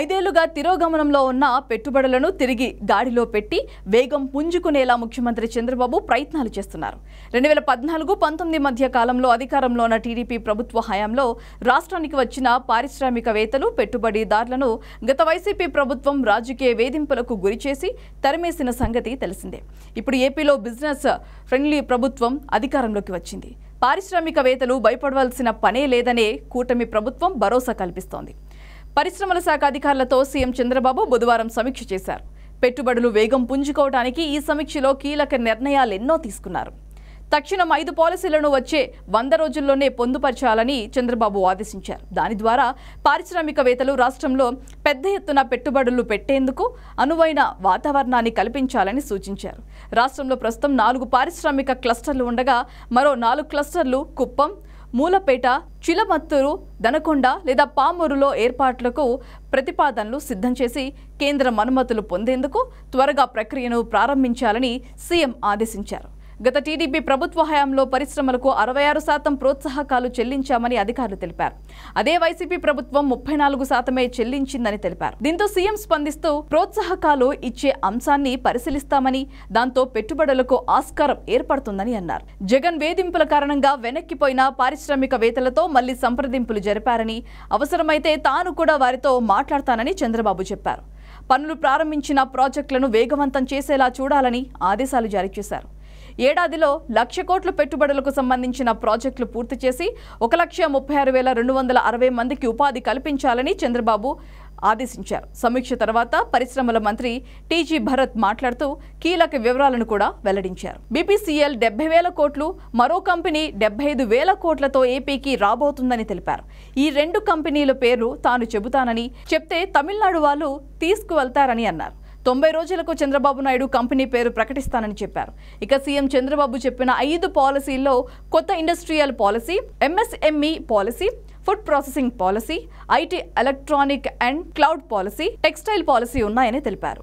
ఐదేళ్లుగా తిరోగమనంలో ఉన్న పెట్టుబడులను తిరిగి గాడిలో పెట్టి వేగం పుంజుకునేలా ముఖ్యమంత్రి చంద్రబాబు ప్రయత్నాలు చేస్తున్నారు రెండు వేల పద్నాలుగు పంతొమ్మిది మధ్య కాలంలో అధికారంలో ఉన్న టీడీపీ ప్రభుత్వ హయాంలో రాష్ట్రానికి వచ్చిన పారిశ్రామికవేత్తలు పెట్టుబడిదారులను గత వైసీపీ ప్రభుత్వం రాజకీయ వేధింపులకు గురిచేసి తరిమేసిన సంగతి తెలిసిందే ఇప్పుడు ఏపీలో బిజినెస్ ఫ్రెండ్లీ ప్రభుత్వం అధికారంలోకి వచ్చింది పారిశ్రామికవేత్తలు భయపడవలసిన పనే లేదనే కూటమి ప్రభుత్వం భరోసా కల్పిస్తోంది పరిశ్రమల శాఖ అధికారులతో సీఎం చంద్రబాబు బుధవారం సమీక్ష చేశారు పెట్టుబడులు వేగం పుంజుకోవడానికి ఈ సమీక్షలో కీలక నిర్ణయాలెన్నో తీసుకున్నారు తక్షణం ఐదు పాలసీలను వచ్చే వంద రోజుల్లోనే పొందుపరచాలని చంద్రబాబు ఆదేశించారు దాని ద్వారా పారిశ్రామికవేత్తలు రాష్ట్రంలో పెద్ద ఎత్తున పెట్టుబడులు పెట్టేందుకు అనువైన వాతావరణాన్ని కల్పించాలని సూచించారు రాష్ట్రంలో ప్రస్తుతం నాలుగు పారిశ్రామిక క్లస్టర్లు ఉండగా మరో నాలుగు క్లస్టర్లు కుప్పం మూలపేట చిలమత్తూరు దనకొండ లేదా పామూరులో ఏర్పాట్లకు ప్రతిపాదనలు సిద్ధం చేసి కేంద్రం అనుమతులు పొందేందుకు త్వరగా ప్రక్రియను ప్రారంభించాలని సీఎం ఆదేశించారు గత టీడీపీ ప్రభుత్వ హయాంలో పరిశ్రమలకు అరవై ఆరు శాతం ప్రోత్సాహకాలు చెల్లించామని అధికారులు తెలిపారు అదే వైసీపీ ప్రభుత్వం ముప్పై నాలుగు శాతమే చెల్లించిందని తెలిపారు దీంతో సీఎం స్పందిస్తూ ప్రోత్సాహకాలు ఇచ్చే అంశాన్ని పరిశీలిస్తామని దాంతో పెట్టుబడులకు ఆస్కారం ఏర్పడుతుందని అన్నారు జగన్ వేధింపుల కారణంగా వెనక్కిపోయిన పారిశ్రామికవేత్తలతో మళ్లీ సంప్రదింపులు జరిపారని అవసరమైతే తాను కూడా వారితో మాట్లాడతానని చంద్రబాబు చెప్పారు పనులు ప్రారంభించిన ప్రాజెక్టులను వేగవంతం చేసేలా చూడాలని ఆదేశాలు జారీ చేశారు ఏడాదిలో లక్ష కోట్ల పెట్టుబడులకు సంబంధించిన ప్రాజెక్టులు పూర్తి చేసి ఒక లక్ష ముప్పై ఆరు వేల రెండు వందల అరవై మందికి ఉపాధి కల్పించాలని చంద్రబాబు ఆదేశించారు సమీక్ష తర్వాత పరిశ్రమల మంత్రి టీజీ భరత్ మాట్లాడుతూ కీలక వివరాలను కూడా వెల్లడించారు బీపీసీఎల్ డెబ్బై వేల కోట్లు మరో కంపెనీ డెబ్బై ఐదు వేల కోట్లతో ఏపీకి రాబోతుందని తెలిపారు ఈ రెండు కంపెనీల పేరు తాను చెబుతానని చెప్తే తమిళనాడు వాళ్ళు తీసుకువెళ్తారని అన్నారు తొంభై రోజులకు చంద్రబాబు నాయుడు కంపెనీ పేరు ప్రకటిస్తానని చెప్పారు ఇక సీఎం చంద్రబాబు చెప్పిన ఐదు పాలసీల్లో కొత్త industrial policy MSME policy food processing policy IT electronic and cloud policy textile policy ఉన్నాయని తెలిపారు